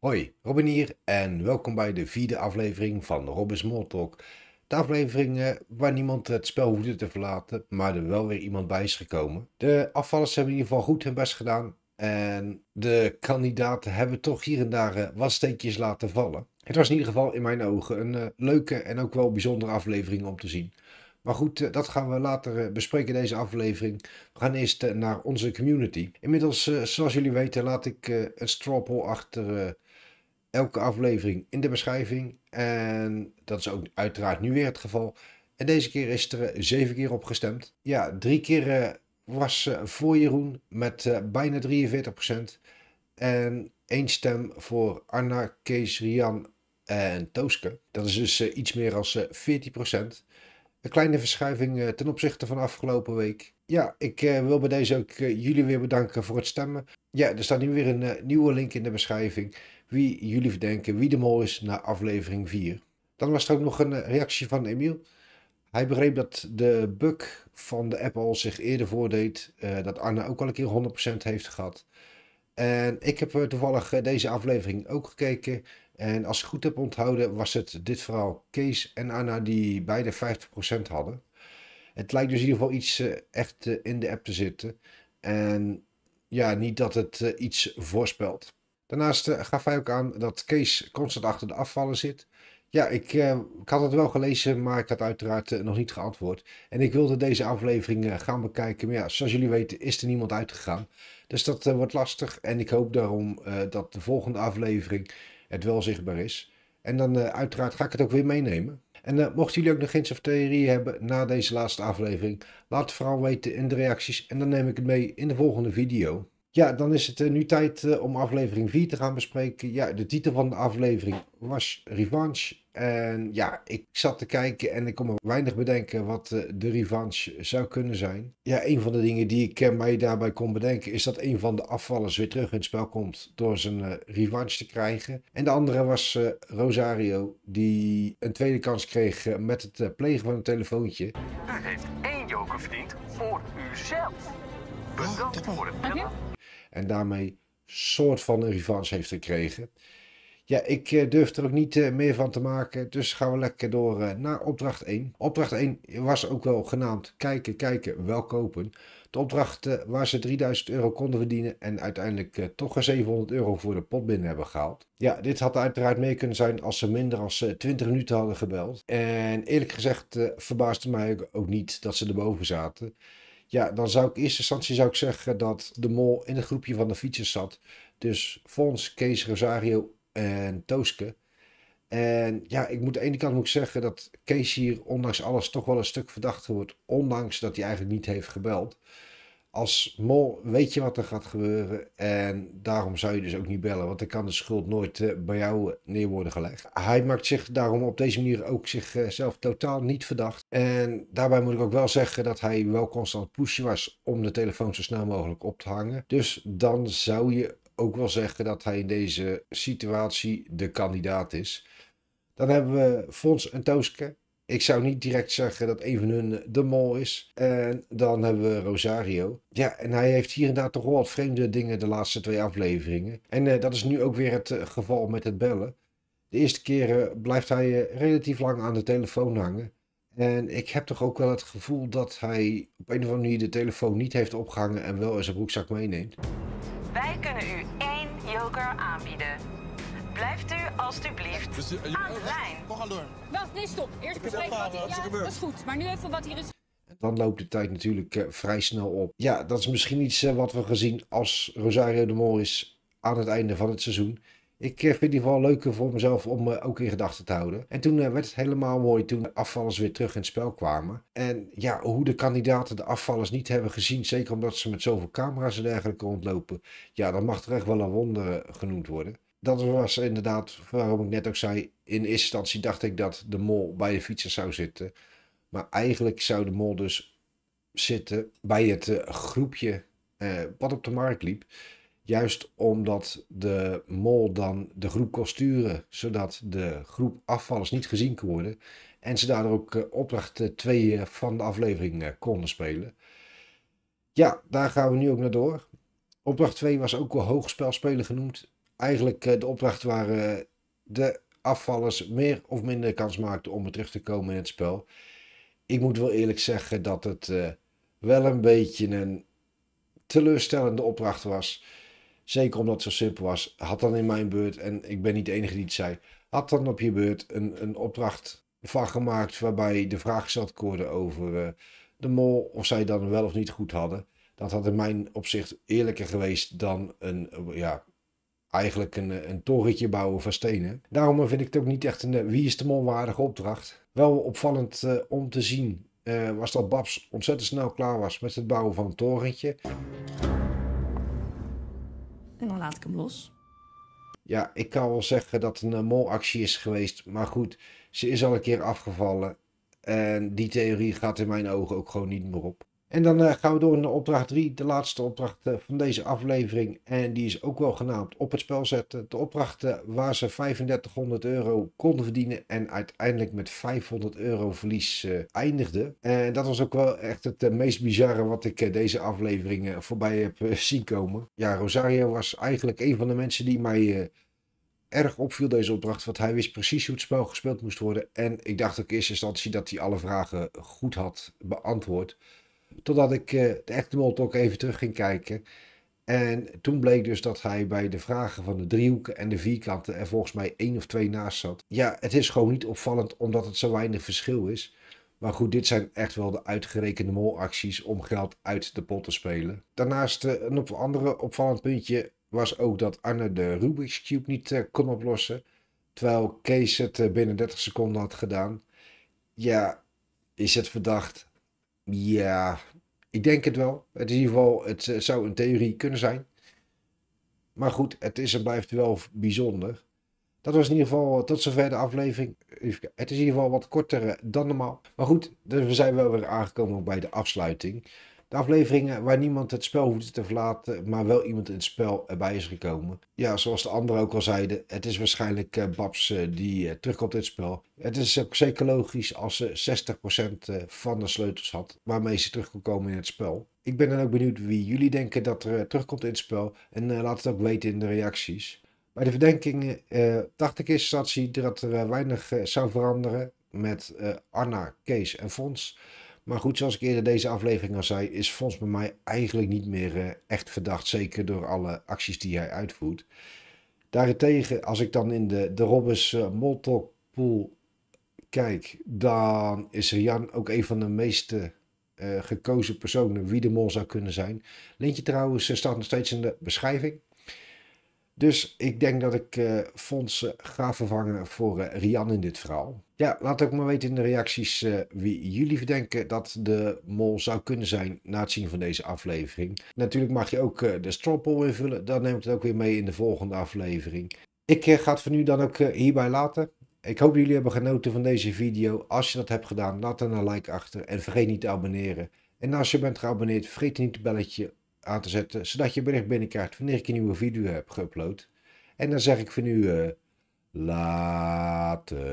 Hoi, Robin hier en welkom bij de vierde aflevering van Robin's Talk. De aflevering eh, waar niemand het spel hoefde te verlaten, maar er wel weer iemand bij is gekomen. De afvallers hebben in ieder geval goed hun best gedaan. En de kandidaten hebben toch hier en daar eh, wat steekjes laten vallen. Het was in ieder geval in mijn ogen een eh, leuke en ook wel bijzondere aflevering om te zien. Maar goed, eh, dat gaan we later eh, bespreken in deze aflevering. We gaan eerst eh, naar onze community. Inmiddels, zoals jullie weten, laat ik een straw poll achter elke aflevering in de beschrijving. En dat is ook uiteraard nu weer het geval. En deze keer is er zeven keer op gestemd. Ja, drie keer was voor Jeroen met bijna 43%. En één stem voor Anna, Kees, Rian en Tooske. Dat is dus iets meer dan 14%. Een kleine verschuiving eh, ten opzichte van afgelopen week. Ja, ik eh, wil bij deze ook eh, jullie weer bedanken voor het stemmen. Ja, er staat nu weer een nieuwe link in de beschrijving. Wie jullie verdenken wie de mol is na aflevering 4. Dan was er ook nog een reactie van Emiel. Hij begreep dat de bug van de app al zich eerder voordeed. dat Anna ook al een keer 100% heeft gehad. En ik heb toevallig deze aflevering ook gekeken. En als ik goed heb onthouden, was het dit verhaal Kees en Anna die beide 50% hadden. Het lijkt dus in ieder geval iets eh, echt eh, in de app te zitten. En ja, niet dat het eh, iets voorspelt. Daarnaast gaf hij ook aan dat Kees constant achter de afvallen zit. Ja, ik, ik, had het wel gelezen, maar ik had uiteraard nog niet geantwoord. En ik wilde deze aflevering gaan bekijken. Maar ja, zoals jullie weten is er niemand uitgegaan. Dus dat wordt lastig. En ik hoop daarom dat de volgende aflevering het wel zichtbaar is. En dan eh, uiteraard ga ik het ook weer meenemen. En uh, mochten jullie ook nog hints of theorieën hebben na deze laatste aflevering, laat het vooral weten in de reacties en dan neem ik het mee in de volgende video. Ja, dan is het eh, nu tijd eh, om aflevering 4 te gaan bespreken. Ja, de titel van de aflevering was Revanche. En ja, ik zat te kijken en ik kon me weinig bedenken wat eh, de revanche zou kunnen zijn. Ja, een van de dingen die ik mij daarbij kon bedenken is dat een van de afvallers weer terug in het spel komt door zijn revanche te krijgen. En de andere was Rosario, die een tweede kans kreeg met het plegen van een telefoontje. U heeft één joker verdiend voor uzelf. Bedankt voor het bellen. En daarmee soort van een revanche heeft gekregen. Ja, ik eh, durf er ook niet eh, meer van te maken. Dus gaan we lekker door eh, naar opdracht 1. Opdracht 1 was ook wel genaamd kijken, kijken, wel kopen. De opdracht waar ze 3000 euro konden verdienen en uiteindelijk toch een 700 euro voor de pot binnen hebben gehaald. Ja, dit had uiteraard mee kunnen zijn als ze minder dan 20 minuten hadden gebeld. En eerlijk gezegd verbaasde mij ook niet dat ze erboven zaten. Ja, dan zou ik in eerste instantie zou ik zeggen dat de mol in het groepje van de fietsers zat. Dus Fons, Kees, Rosario en Tooske. En ja, ik moet aan de ene kant moet ik zeggen dat Kees hier ondanks alles toch wel een stuk verdacht wordt. Ondanks dat hij eigenlijk niet heeft gebeld als mol weet je wat er gaat gebeuren. En daarom zou je dus ook niet bellen. Want dan kan de schuld nooit eh, bij jou neer worden gelegd. Hij maakt zich daarom op deze manier ook zichzelf totaal niet verdacht. En daarbij moet ik ook wel zeggen dat hij wel constant pushen was om de telefoon zo snel mogelijk op te hangen. Dus dan zou je ook wel zeggen dat hij in deze situatie de kandidaat is. Dan hebben we Fons en Tooske. Ik zou niet direct zeggen dat een van hun eh, de mol is. En dan hebben we Rosario. Ja, en hij heeft hier inderdaad toch wel wat vreemde dingen de laatste twee afleveringen. En eh, dat is nu ook weer het eh, geval met het bellen. De eerste keer blijft hij relatief lang aan de telefoon hangen. En ik heb toch ook wel het gevoel dat hij op een of andere manier de telefoon niet heeft opgehangen en wel in zijn broekzak meeneemt. Wij kunnen u één joker aanbieden. Blijft u alstublieft dus, uh, aan de lijn. gaan door. Wacht, nee, stop. Eerst bespreken wat hier... dat is goed. Maar nu even wat hier is... Dan loopt de tijd natuurlijk eh, vrij snel op. Ja, dat is misschien iets eh, wat we gezien als Rosario de Mol is aan het einde van het seizoen. Ik eh, vind het in ieder geval leuker voor mezelf om ook in gedachten te houden. En toen werd het helemaal mooi toen de afvallers weer terug in het spel kwamen. En ja, hoe de kandidaten de afvallers niet hebben gezien, zeker omdat ze met zoveel camera's en dergelijke rondlopen. Ja, dat mag er echt wel een wonder genoemd worden dat was inderdaad waarom ik net ook zei. In eerste instantie dacht ik dat de mol bij de fietser zou zitten. Maar eigenlijk zou de mol dus zitten bij het eh, groepje eh, wat op de markt liep. Juist omdat de mol dan de groep kon sturen, zodat de groep afvallers niet gezien kon worden. En ze daardoor ook eh, opdracht 2 van de aflevering konden spelen. Ja, daar gaan we nu ook naar door. Opdracht 2 was ook wel hoogspelspelen genoemd eigenlijk eh, de opdracht waar eh, de afvallers meer of minder kans maakten om er terug te komen in het spel. Ik moet wel eerlijk zeggen dat het eh, wel een beetje een teleurstellende opdracht was. Zeker omdat het zo simpel was. Had dan in mijn beurt, en ik ben niet de enige die het zei, had dan op je beurt een, een opdracht van gemaakt waarbij de vraag gesteld kon over de mol of zij dan wel of niet goed hadden. Dat had in mijn opzicht eerlijker geweest dan een, ja, eigenlijk een, eh, een torentje bouwen van stenen. Daarom eh, vind ik het ook niet echt een eh, wie is de mol waardige opdracht. Wel opvallend om te zien was dat Babs ontzettend snel klaar was met het bouwen van een torentje. En dan laat ik hem los. Ja, ik kan wel zeggen dat het een molactie is geweest. Maar goed, ze is al een keer afgevallen. En die theorie gaat in mijn ogen ook gewoon niet meer op. En dan eh, gaan we door naar opdracht 3, de laatste opdracht eh, van deze aflevering. En die is ook wel genaamd op het spel zetten. De opdrachten eh, waar ze 3500 euro konden verdienen en uiteindelijk met 500 euro verlies eindigden. En dat was ook wel echt het meest bizarre wat ik deze aflevering voorbij heb zien komen. Ja, Rosario was eigenlijk een van de mensen die mij erg opviel deze opdracht, want hij wist precies hoe het spel gespeeld moest worden. En ik dacht ook in eerste instantie dat hij alle vragen goed had beantwoord. Totdat ik eh, de echte mol even terug ging kijken. En toen bleek dus dat hij bij de vragen van de driehoeken en de vierkanten er volgens mij één of twee naast zat. Ja, het is gewoon niet opvallend omdat het zo weinig verschil is. Maar goed, dit zijn echt wel de uitgerekende molacties om geld uit de pot te spelen. Daarnaast eh, een op andere opvallend puntje was ook dat Arne de Rubik's Cube niet eh, kon oplossen. Terwijl Kees het binnen 30 seconden had gedaan. Ja, is het verdacht? Ja, ik denk het wel. Het is in ieder geval, het eh, zou een theorie kunnen zijn. Maar goed, het is en blijft wel bijzonder. Dat was in ieder geval eh, tot zover de aflevering. Het is in ieder geval wat korter eh, dan normaal. Maar goed, dus we zijn wel weer aangekomen bij de afsluiting. De afleveringen waar niemand het spel hoefde te verlaten, maar wel iemand in het spel erbij is gekomen. Ja, zoals de anderen ook al zeiden, het is waarschijnlijk eh, Babs eh, die eh, terugkomt in het spel. Het is ook zeker logisch als ze 60% van de sleutels had waarmee ze terug kon komen in het spel. Ik ben dan ook benieuwd wie jullie denken dat er terugkomt in het spel en laat het ook weten in de reacties. Bij de verdenkingen eh, dacht ik eerst dat er weinig zou veranderen met eh, Anna, Kees en Fons. Maar goed, zoals ik eerder deze aflevering al zei, is Fons bij mij eigenlijk niet meer eh, echt verdacht. Zeker door alle acties die hij uitvoert. Daarentegen, als ik dan in de, de Robbers eh, Moltok pool kijk, dan is Rian ook een van de meeste eh, gekozen personen wie de mol zou kunnen zijn. Linkje trouwens staat nog steeds in de beschrijving. Dus ik denk dat ik Fons ga vervangen voor Rian in dit verhaal. Ja, laat ook maar weten in de reacties eh, wie jullie verdenken dat de mol zou kunnen zijn na het zien van deze aflevering. Natuurlijk mag je ook eh, de straw poll invullen, dan neem ik het ook weer mee in de volgende aflevering. Ik eh, ga het voor nu dan ook hierbij laten. Ik hoop dat jullie hebben genoten van deze video. Als je dat hebt gedaan, laat dan een like achter en vergeet niet te abonneren. En als je bent geabonneerd, vergeet niet het belletje aan te zetten, zodat je bericht binnenkrijgt wanneer ik een nieuwe video heb geüpload. En dan zeg ik voor nu... Later.